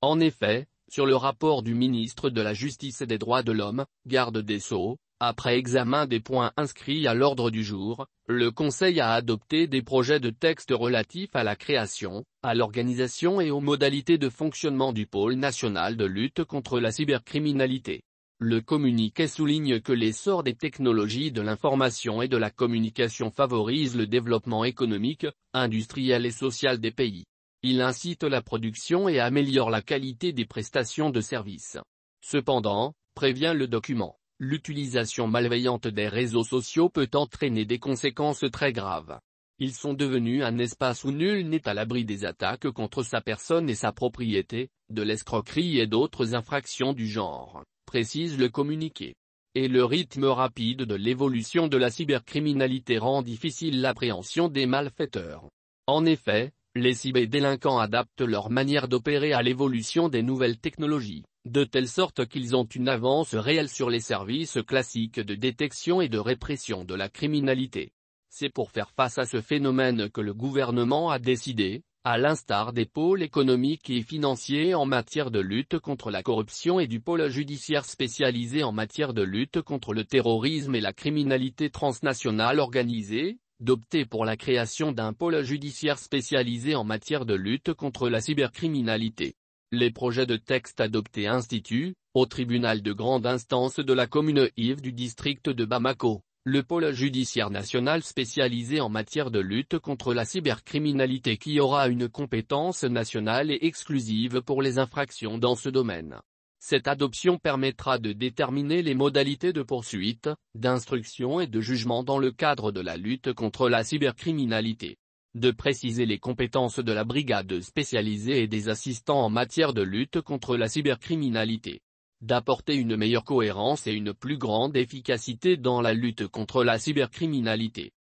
En effet, sur le rapport du ministre de la Justice et des Droits de l'Homme, garde des Sceaux, après examen des points inscrits à l'ordre du jour, le Conseil a adopté des projets de texte relatifs à la création, à l'organisation et aux modalités de fonctionnement du pôle national de lutte contre la cybercriminalité. Le communiqué souligne que l'essor des technologies de l'information et de la communication favorise le développement économique, industriel et social des pays. Il incite la production et améliore la qualité des prestations de services. Cependant, prévient le document, l'utilisation malveillante des réseaux sociaux peut entraîner des conséquences très graves. Ils sont devenus un espace où nul n'est à l'abri des attaques contre sa personne et sa propriété, de l'escroquerie et d'autres infractions du genre, précise le communiqué. Et le rythme rapide de l'évolution de la cybercriminalité rend difficile l'appréhension des malfaiteurs. En effet, les cyberdélinquants adaptent leur manière d'opérer à l'évolution des nouvelles technologies, de telle sorte qu'ils ont une avance réelle sur les services classiques de détection et de répression de la criminalité. C'est pour faire face à ce phénomène que le gouvernement a décidé, à l'instar des pôles économiques et financiers en matière de lutte contre la corruption et du pôle judiciaire spécialisé en matière de lutte contre le terrorisme et la criminalité transnationale organisée, d'opter pour la création d'un pôle judiciaire spécialisé en matière de lutte contre la cybercriminalité. Les projets de texte adoptés instituent, au tribunal de grande instance de la commune Yves du district de Bamako, le pôle judiciaire national spécialisé en matière de lutte contre la cybercriminalité qui aura une compétence nationale et exclusive pour les infractions dans ce domaine. Cette adoption permettra de déterminer les modalités de poursuite, d'instruction et de jugement dans le cadre de la lutte contre la cybercriminalité. De préciser les compétences de la brigade spécialisée et des assistants en matière de lutte contre la cybercriminalité. D'apporter une meilleure cohérence et une plus grande efficacité dans la lutte contre la cybercriminalité.